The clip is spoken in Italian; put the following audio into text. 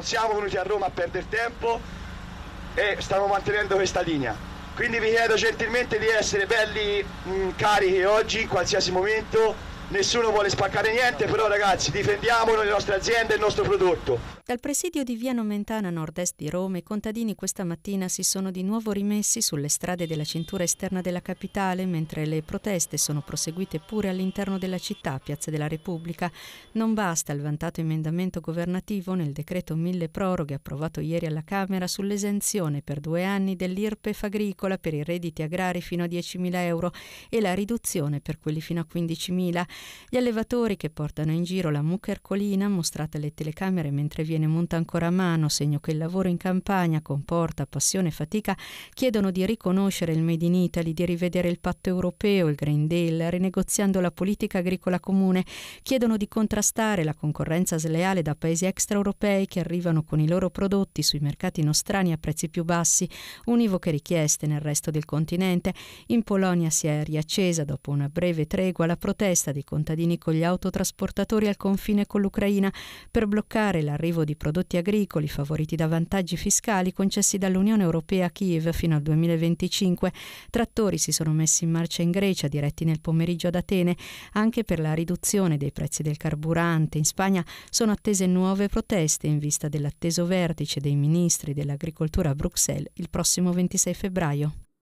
non siamo venuti a Roma a perdere tempo e stiamo mantenendo questa linea. Quindi vi chiedo gentilmente di essere belli mh, mm, carichi oggi, in qualsiasi momento, nessuno vuole spaccare niente, però ragazzi difendiamo le nostre aziende e il nostro prodotto. Dal presidio di Via Nomentana, nord-est di Roma, i contadini questa mattina si sono di nuovo rimessi sulle strade della cintura esterna della capitale, mentre le proteste sono proseguite pure all'interno della città, Piazza della Repubblica. Non basta il vantato emendamento governativo nel decreto mille proroghe approvato ieri alla Camera sull'esenzione per due anni dell'IRPEF agricola per i redditi agrari fino a 10.000 euro e la riduzione per quelli fino a 15.000. Gli allevatori che portano in giro la mucca ercolina, mostrata alle telecamere mentre viene monta ancora a mano, segno che il lavoro in campagna comporta passione e fatica, chiedono di riconoscere il Made in Italy, di rivedere il patto europeo, il Green Deal, rinegoziando la politica agricola comune, chiedono di contrastare la concorrenza sleale da paesi extraeuropei che arrivano con i loro prodotti sui mercati nostrani a prezzi più bassi, univoche richieste nel resto del continente. In Polonia si è riaccesa dopo una breve tregua la protesta dei contadini con gli autotrasportatori al confine con l'Ucraina per bloccare l'arrivo di prodotti agricoli favoriti da vantaggi fiscali concessi dall'Unione Europea a Kiev fino al 2025. Trattori si sono messi in marcia in Grecia, diretti nel pomeriggio ad Atene, anche per la riduzione dei prezzi del carburante. In Spagna sono attese nuove proteste in vista dell'atteso vertice dei ministri dell'agricoltura a Bruxelles il prossimo 26 febbraio.